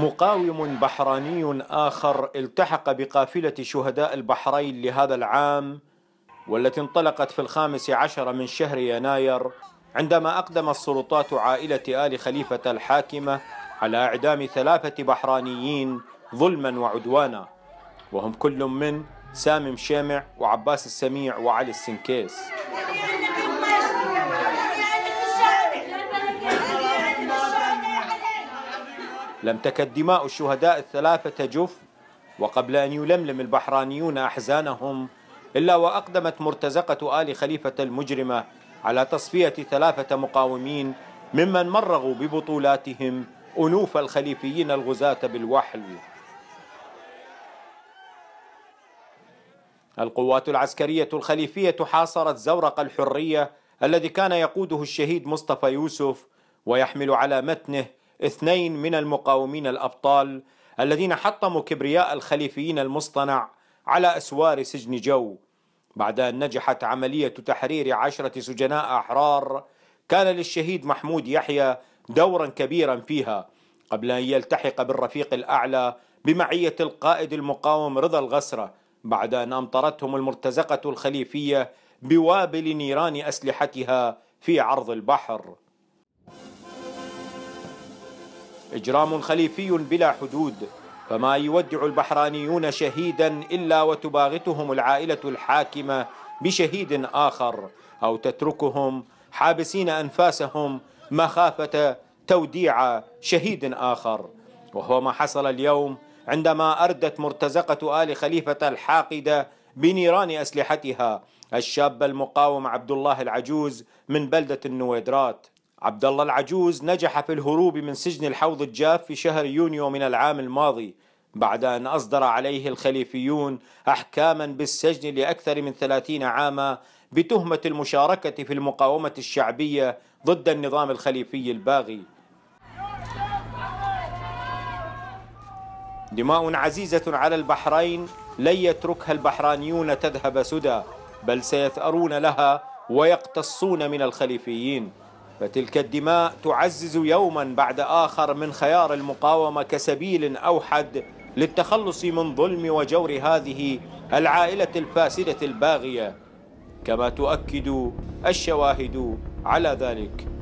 مقاوم بحراني آخر التحق بقافلة شهداء البحرين لهذا العام والتي انطلقت في الخامس عشر من شهر يناير عندما أقدم السلطات عائلة آل خليفة الحاكمة على إعدام ثلاثة بحرانيين ظلما وعدوانا وهم كل من سامم شامع وعباس السميع وعلي السنكيس لم تكد دماء الشهداء الثلاثة تجف وقبل أن يلملم البحرانيون أحزانهم إلا وأقدمت مرتزقة آل خليفة المجرمة على تصفية ثلاثة مقاومين ممن مرغوا ببطولاتهم أنوف الخليفيين الغزاة بالوحل القوات العسكرية الخليفية حاصرت زورق الحرية الذي كان يقوده الشهيد مصطفى يوسف ويحمل على متنه اثنين من المقاومين الأبطال الذين حطموا كبرياء الخليفيين المصطنع على أسوار سجن جو بعد أن نجحت عملية تحرير عشرة سجناء أحرار كان للشهيد محمود يحيى دورا كبيرا فيها قبل أن يلتحق بالرفيق الأعلى بمعية القائد المقاوم رضا الغسرة بعد أن أمطرتهم المرتزقة الخليفية بوابل نيران أسلحتها في عرض البحر إجرام خليفي بلا حدود فما يودع البحرانيون شهيدا إلا وتباغتهم العائلة الحاكمة بشهيد آخر أو تتركهم حابسين أنفاسهم مخافة توديع شهيد آخر وهو ما حصل اليوم عندما أردت مرتزقة آل خليفة الحاقدة بنيران أسلحتها الشاب المقاوم عبد الله العجوز من بلدة النويدرات عبد الله العجوز نجح في الهروب من سجن الحوض الجاف في شهر يونيو من العام الماضي بعد أن أصدر عليه الخليفيون أحكاما بالسجن لأكثر من ثلاثين عاما بتهمة المشاركة في المقاومة الشعبية ضد النظام الخليفي الباغي دماء عزيزة على البحرين لن يتركها البحرانيون تذهب سدى بل سيثأرون لها ويقتصون من الخليفيين فتلك الدماء تعزز يوما بعد آخر من خيار المقاومة كسبيل أوحد للتخلص من ظلم وجور هذه العائلة الفاسدة الباغية كما تؤكد الشواهد على ذلك